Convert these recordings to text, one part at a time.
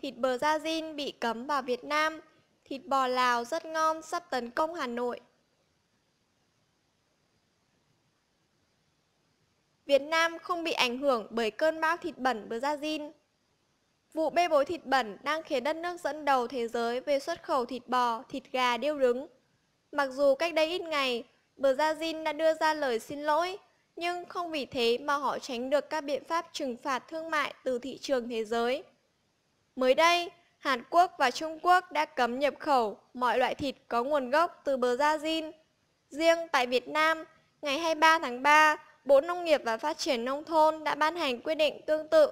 Thịt bờ gia zin bị cấm vào Việt Nam. Thịt bò Lào rất ngon sắp tấn công Hà Nội. Việt Nam không bị ảnh hưởng bởi cơn bão thịt bẩn bờ gia zin. Vụ bê bối thịt bẩn đang khiến đất nước dẫn đầu thế giới về xuất khẩu thịt bò, thịt gà điêu đứng. Mặc dù cách đây ít ngày, bờ gia Brazil đã đưa ra lời xin lỗi, nhưng không vì thế mà họ tránh được các biện pháp trừng phạt thương mại từ thị trường thế giới. Mới đây, Hàn Quốc và Trung Quốc đã cấm nhập khẩu mọi loại thịt có nguồn gốc từ bờ Brazil. Riêng tại Việt Nam, ngày 23 tháng 3, Bộ Nông nghiệp và Phát triển Nông thôn đã ban hành quyết định tương tự.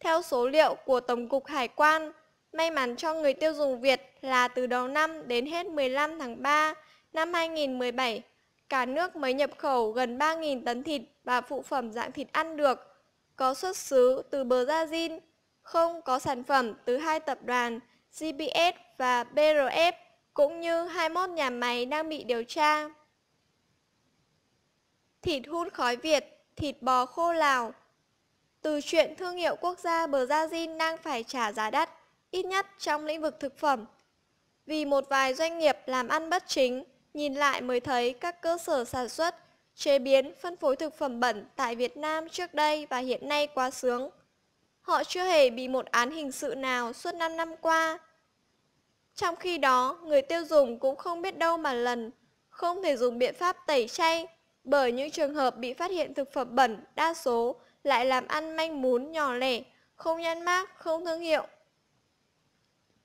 Theo số liệu của Tổng cục Hải quan, may mắn cho người tiêu dùng Việt là từ đầu năm đến hết 15 tháng 3 năm 2017, cả nước mới nhập khẩu gần 3.000 tấn thịt và phụ phẩm dạng thịt ăn được, có xuất xứ từ Brazil, không có sản phẩm từ hai tập đoàn CBS và BRF cũng như 21 nhà máy đang bị điều tra. Thịt hun khói Việt, thịt bò khô Lào Từ chuyện thương hiệu quốc gia Bờ Brazil đang phải trả giá đắt, ít nhất trong lĩnh vực thực phẩm. Vì một vài doanh nghiệp làm ăn bất chính, nhìn lại mới thấy các cơ sở sản xuất, chế biến, phân phối thực phẩm bẩn tại Việt Nam trước đây và hiện nay quá sướng. Họ chưa hề bị một án hình sự nào suốt 5 năm qua. Trong khi đó, người tiêu dùng cũng không biết đâu mà lần, không thể dùng biện pháp tẩy chay, bởi những trường hợp bị phát hiện thực phẩm bẩn đa số lại làm ăn manh mún nhỏ lẻ, không nhãn mát không thương hiệu.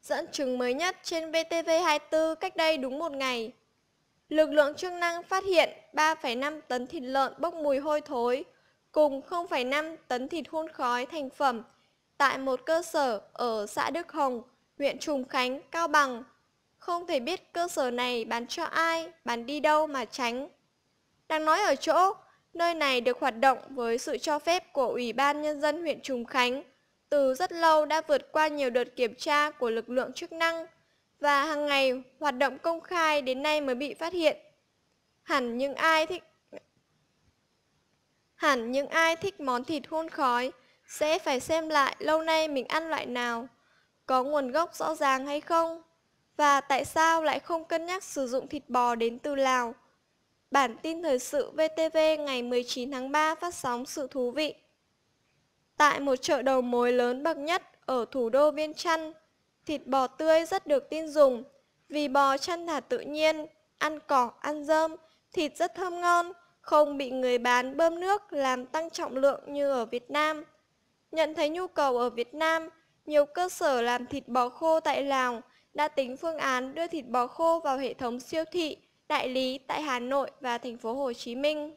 Dẫn chứng mới nhất trên VTV24 cách đây đúng một ngày. Lực lượng chức năng phát hiện 3,5 tấn thịt lợn bốc mùi hôi thối, cùng 0,5 tấn thịt hun khói thành phẩm tại một cơ sở ở xã Đức Hồng, huyện Trùng Khánh, Cao Bằng. Không thể biết cơ sở này bán cho ai, bán đi đâu mà tránh. Đang nói ở chỗ, nơi này được hoạt động với sự cho phép của Ủy ban Nhân dân huyện Trùng Khánh, từ rất lâu đã vượt qua nhiều đợt kiểm tra của lực lượng chức năng và hàng ngày hoạt động công khai đến nay mới bị phát hiện. Hẳn những ai thích Hẳn những ai thích món thịt hun khói sẽ phải xem lại lâu nay mình ăn loại nào, có nguồn gốc rõ ràng hay không, và tại sao lại không cân nhắc sử dụng thịt bò đến từ Lào. Bản tin thời sự VTV ngày 19 tháng 3 phát sóng sự thú vị. Tại một chợ đầu mối lớn bậc nhất ở thủ đô Viên Chăn, thịt bò tươi rất được tin dùng vì bò chăn thả tự nhiên, ăn cỏ, ăn rơm, thịt rất thơm ngon, không bị người bán bơm nước làm tăng trọng lượng như ở Việt Nam. Nhận thấy nhu cầu ở Việt Nam, nhiều cơ sở làm thịt bò khô tại Lào đã tính phương án đưa thịt bò khô vào hệ thống siêu thị, đại lý tại Hà Nội và thành phố Hồ Chí Minh.